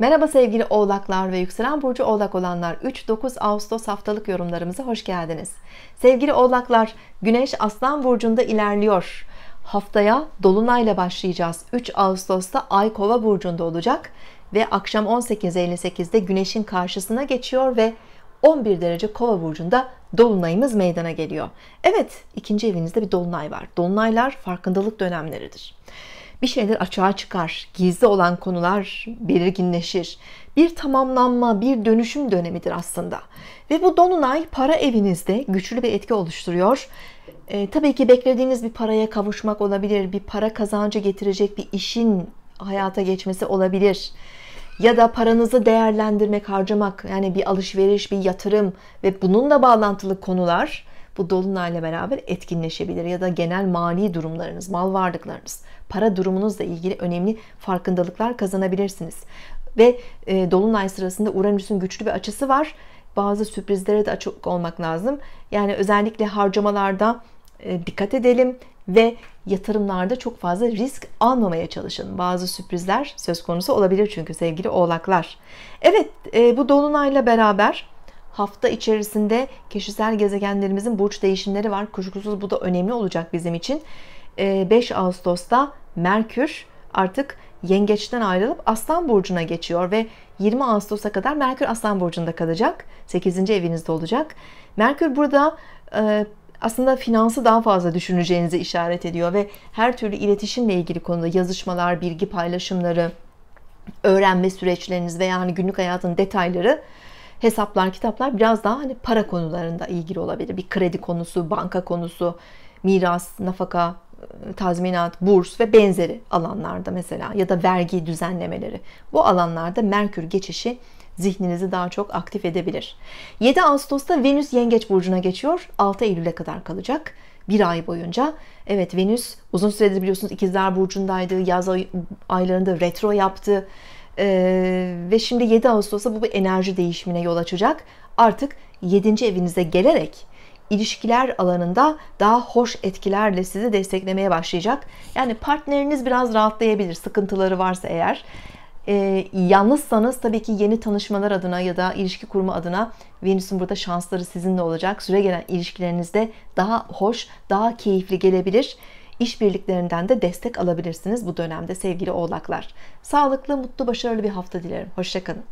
Merhaba sevgili oğlaklar ve yükselen burcu oğlak olanlar 3-9 Ağustos haftalık yorumlarımıza hoş geldiniz. Sevgili oğlaklar güneş aslan burcunda ilerliyor. Haftaya dolunayla başlayacağız. 3 Ağustos'ta ay kova burcunda olacak ve akşam 18.58'de güneşin karşısına geçiyor ve 11 derece kova burcunda dolunayımız meydana geliyor. Evet ikinci evinizde bir dolunay var. Dolunaylar farkındalık dönemleridir bir şeyler açığa çıkar. Gizli olan konular belirginleşir. Bir tamamlanma, bir dönüşüm dönemidir aslında. Ve bu dolunay para evinizde güçlü bir etki oluşturuyor. E, tabii ki beklediğiniz bir paraya kavuşmak olabilir. Bir para kazancı getirecek bir işin hayata geçmesi olabilir. Ya da paranızı değerlendirmek, harcamak yani bir alışveriş, bir yatırım ve bununla bağlantılı konular bu dolunayla beraber etkinleşebilir ya da genel mali durumlarınız, mal varlıklarınız, para durumunuzla ilgili önemli farkındalıklar kazanabilirsiniz. Ve e, dolunay sırasında Uranüs'ün güçlü bir açısı var. Bazı sürprizlere de açık olmak lazım. Yani özellikle harcamalarda e, dikkat edelim ve yatırımlarda çok fazla risk almamaya çalışın. Bazı sürprizler söz konusu olabilir çünkü sevgili oğlaklar. Evet e, bu dolunayla beraber hafta içerisinde kişisel gezegenlerimizin burç değişimleri var. Kuşkusuz bu da önemli olacak bizim için. 5 ee, Ağustos'ta Merkür artık yengeçten ayrılıp Aslan Burcu'na geçiyor ve 20 Ağustos'a kadar Merkür Aslan Burcu'nda kalacak. 8. evinizde olacak. Merkür burada e, aslında finansı daha fazla düşüneceğinizi işaret ediyor ve her türlü iletişimle ilgili konuda yazışmalar, bilgi paylaşımları, öğrenme süreçleriniz veya hani günlük hayatın detayları hesaplar, kitaplar biraz daha hani para konularında ilgili olabilir. Bir kredi konusu, banka konusu, miras, nafaka, e, tazminat, burs ve benzeri alanlarda mesela ya da vergi düzenlemeleri. Bu alanlarda Merkür geçişi zihninizi daha çok aktif edebilir. 7 Ağustos'ta Venüs Yengeç Burcu'na geçiyor. 6 Eylül'e kadar kalacak. Bir ay boyunca. Evet Venüs uzun süredir biliyorsunuz İkizler Burcu'ndaydı. Yaz aylarında retro yaptı. Ee, ve şimdi 7 Ağustos'ta bu bir enerji değişimine yol açacak. Artık 7. evinize gelerek ilişkiler alanında daha hoş etkilerle sizi desteklemeye başlayacak. Yani partneriniz biraz rahatlayabilir sıkıntıları varsa eğer. E, yalnızsanız tabii ki yeni tanışmalar adına ya da ilişki kurma adına Venüs'ün burada şansları sizinle olacak. Süre gelen ilişkilerinizde daha hoş, daha keyifli gelebilir. İşbirliklerinden de destek alabilirsiniz bu dönemde sevgili oğlaklar. Sağlıklı, mutlu, başarılı bir hafta dilerim. Hoşçakalın.